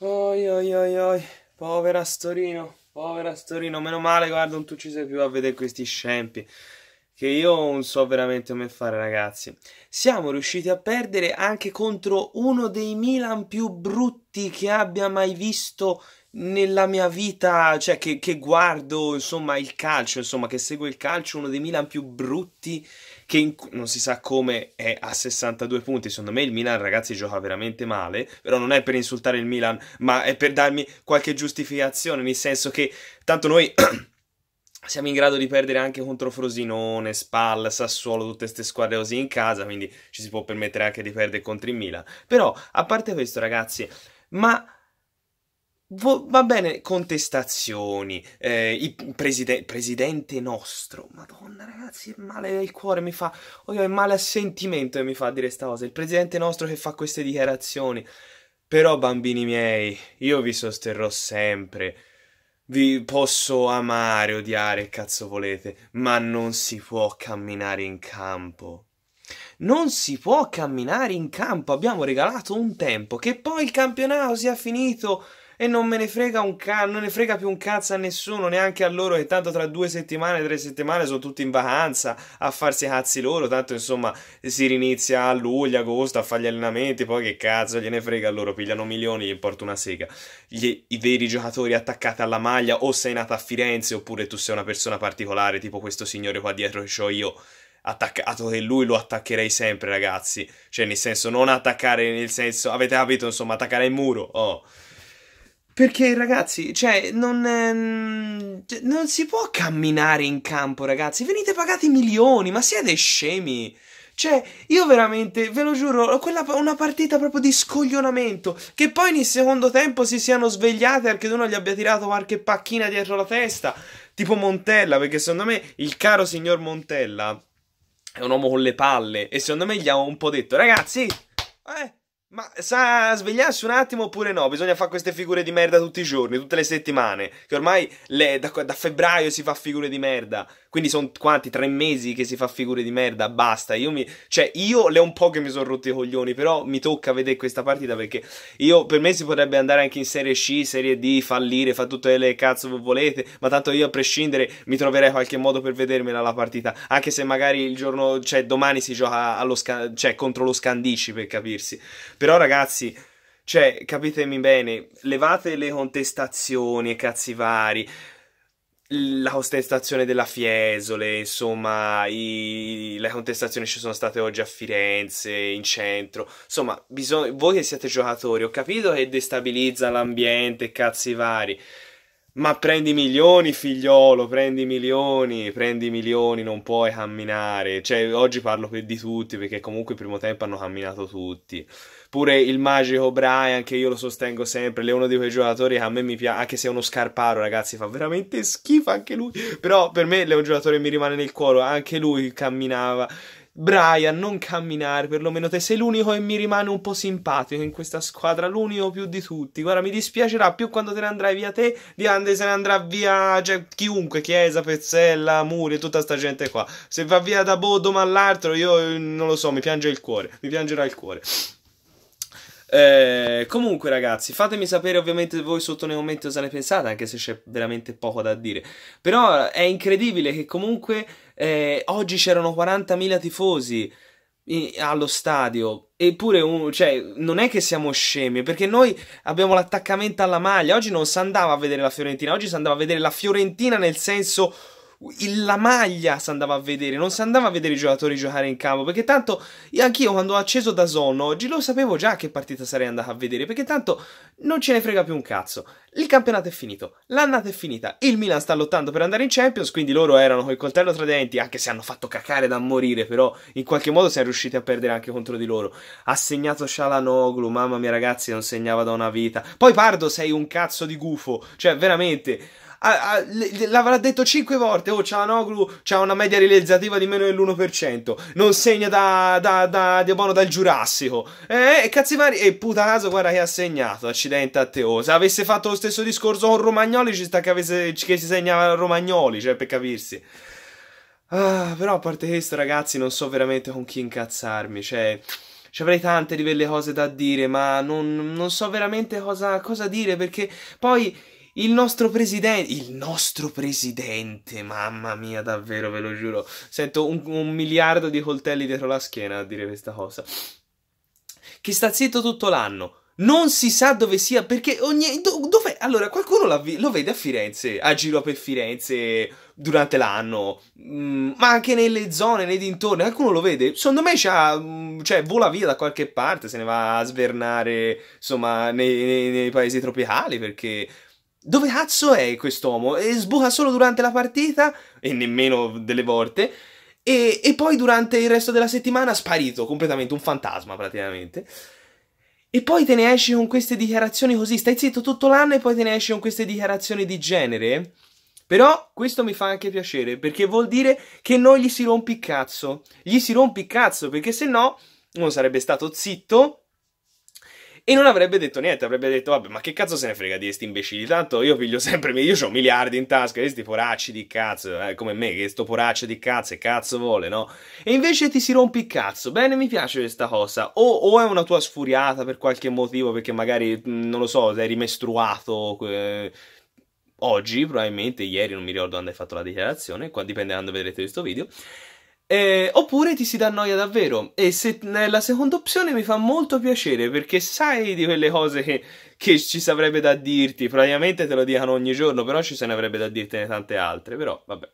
Oi, oi, oi, oi, povera Storino, povera Storino, meno male, guarda, non tu ci sei più a vedere questi scempi che io non so veramente come fare ragazzi. Siamo riusciti a perdere anche contro uno dei Milan più brutti che abbia mai visto nella mia vita, cioè che, che guardo insomma il calcio, insomma che segue il calcio, uno dei Milan più brutti che in, non si sa come è a 62 punti. Secondo me il Milan, ragazzi, gioca veramente male, però non è per insultare il Milan, ma è per darmi qualche giustificazione, nel senso che tanto noi... siamo in grado di perdere anche contro Frosinone, Spal, Sassuolo, tutte queste squadre così in casa, quindi ci si può permettere anche di perdere contro il Milan. Però, a parte questo, ragazzi, ma Va bene, contestazioni, eh, il preside- presidente nostro, madonna ragazzi, è male del cuore, mi fa, oddio, è male a sentimento che mi fa dire questa cosa, il presidente nostro che fa queste dichiarazioni, però bambini miei, io vi sosterrò sempre, vi posso amare, odiare, cazzo volete, ma non si può camminare in campo. Non si può camminare in campo, abbiamo regalato un tempo, che poi il campionato sia finito e non me ne frega un cazzo, non ne frega più un cazzo a nessuno, neanche a loro che tanto tra due settimane, tre settimane sono tutti in vacanza a farsi i cazzi loro, tanto insomma si rinizia a luglio, agosto a fare gli allenamenti, poi che cazzo gliene frega a loro, pigliano milioni, gli importa una sega. Gli, I veri giocatori attaccati alla maglia o sei nato a Firenze oppure tu sei una persona particolare, tipo questo signore qua dietro che ho io attaccato che lui lo attaccherei sempre, ragazzi. Cioè, nel senso, non attaccare nel senso, avete capito, insomma, attaccare il muro. Oh. Perché ragazzi, cioè, non, ehm, cioè, non si può camminare in campo, ragazzi. Venite pagati milioni, ma siete scemi. Cioè, io veramente, ve lo giuro, quella, una partita proprio di scoglionamento. Che poi nel secondo tempo si siano svegliate perché uno gli abbia tirato qualche pacchina dietro la testa. Tipo Montella, perché secondo me il caro signor Montella è un uomo con le palle. E secondo me gli ha un po' detto, ragazzi, eh. Ma sa svegliarsi un attimo oppure no? Bisogna fare queste figure di merda tutti i giorni, tutte le settimane. Che ormai le, da, da febbraio si fa figure di merda. Quindi sono quanti? Tre mesi che si fa figure di merda, basta. Io mi... Cioè, io le un po' che mi sono rotti i coglioni, però mi tocca vedere questa partita perché io, per me si potrebbe andare anche in Serie C, Serie D, fallire, fa tutte le cazzo che volete, ma tanto io a prescindere mi troverei qualche modo per vedermela la partita, anche se magari il giorno, cioè domani si gioca allo sca- cioè, contro lo Scandici per capirsi. Però ragazzi... Cioè, capitemi bene, levate le contestazioni e cazzi vari la contestazione della Fiesole, insomma, i, le contestazioni ci sono state oggi a Firenze, in centro, insomma, bisog- voi che siete giocatori, ho capito che destabilizza l'ambiente, cazzi vari, ma prendi milioni, figliolo, prendi milioni, prendi milioni, non puoi camminare. Cioè, oggi parlo per di tutti, perché comunque il primo tempo hanno camminato tutti. Pure il magico Brian, che io lo sostengo sempre, è uno di quei giocatori che a me mi piace, anche se è uno scarparo, ragazzi, fa veramente schifo anche lui. Però per me è un giocatore che mi rimane nel cuore, anche lui camminava Brian, non camminare, perlomeno te sei l'unico che mi rimane un po' simpatico in questa squadra, l'unico più di tutti. Guarda, mi dispiacerà più quando te ne andrai via te, di quando se ne andrà via cioè, chiunque, Chiesa, Pezzella, Muri, tutta sta gente qua. Se va via da Bodo ma all'altro, io eh, non lo so, mi piange il cuore, mi piangerà il cuore. Eh, comunque, ragazzi, fatemi sapere ovviamente voi sotto nei commenti cosa ne pensate, anche se c'è veramente poco da dire. Però è incredibile che comunque eh, oggi c'erano 40.000 tifosi allo stadio. Eppure, cioè, non è che siamo scemi, perché noi abbiamo l'attaccamento alla maglia. Oggi non si andava a vedere la Fiorentina, oggi si andava a vedere la Fiorentina nel senso la maglia si andava a vedere, non si andava a vedere i giocatori giocare in campo, perché tanto anch'io quando ho acceso da sonno oggi lo sapevo già che partita sarei andato a vedere, perché tanto non ce ne frega più un cazzo. Il campionato è finito, l'annata è finita, il Milan sta lottando per andare in Champions, quindi loro erano col coltello tra i denti, anche se hanno fatto cacare da morire, però in qualche modo si è riusciti a perdere anche contro di loro. Ha segnato Shalanoglu, mamma mia ragazzi, non segnava da una vita. Poi Pardo sei un cazzo di gufo, cioè veramente l'avrà detto 5 volte, oh Cianoglu c'ha una media realizzativa di meno dell'1%, non segna da, da, da Diabono dal Giurassico, eh, eh cazzi vari, e puta caso guarda che ha segnato, accidente a Teo, se avesse fatto lo stesso discorso con Romagnoli ci sta che, avesse, che si segnava Romagnoli, cioè per capirsi. Ah, però a parte questo, ragazzi, non so veramente con chi incazzarmi. Cioè, ci avrei tante di quelle cose da dire, ma non, non so veramente cosa, cosa dire perché poi il nostro presidente, il nostro presidente, mamma mia, davvero, ve lo giuro. Sento un, un miliardo di coltelli dietro la schiena a dire questa cosa. Che sta zitto tutto l'anno. Non si sa dove sia, perché ogni... Do, dove, allora, qualcuno lo vede a Firenze, a giro per Firenze durante l'anno, mm, ma anche nelle zone, nei dintorni, qualcuno lo vede? Secondo me mm, cioè, vola via da qualche parte, se ne va a svernare, insomma, nei, nei, nei paesi tropicali, perché dove cazzo è quest'uomo? E sbuca solo durante la partita, e nemmeno delle volte, e, e poi durante il resto della settimana sparito, completamente un fantasma praticamente. E poi te ne esci con queste dichiarazioni così, stai zitto tutto l'anno e poi te ne esci con queste dichiarazioni di genere? Però questo mi fa anche piacere, perché vuol dire che non gli si rompi il cazzo. Gli si rompi il cazzo, perché se no non sarebbe stato zitto e non avrebbe detto niente, avrebbe detto vabbè ma che cazzo se ne frega di questi imbecilli, tanto io piglio sempre, io ho miliardi in tasca, questi poracci di cazzo, eh, come me, che sto poraccio di cazzo e cazzo vuole, no? E invece ti si rompi il cazzo, bene mi piace questa cosa, o, o, è una tua sfuriata per qualche motivo, perché magari, non lo so, sei rimestruato... Eh, oggi, probabilmente ieri, non mi ricordo quando hai fatto la dichiarazione, qua dipende da quando vedrete questo video. Eh, oppure ti si dà noia davvero. E se, eh, la seconda opzione mi fa molto piacere perché sai di quelle cose che, che ci sarebbe da dirti. Probabilmente te lo dicano ogni giorno, però ci se ne avrebbe da dirtene tante altre. Però vabbè.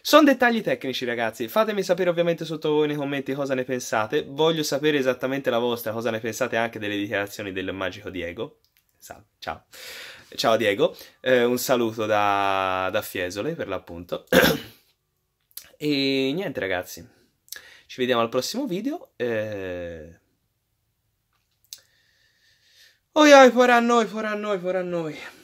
Sono dettagli tecnici, ragazzi. Fatemi sapere ovviamente sotto voi nei commenti cosa ne pensate. Voglio sapere esattamente la vostra, cosa ne pensate anche delle dichiarazioni del magico Diego. Ciao. Ciao Diego, eh, un saluto da, da Fiesole per l'appunto. E niente ragazzi, ci vediamo al prossimo video. Eh... Oi oi, fuori a noi, fuori a noi, fuori a noi.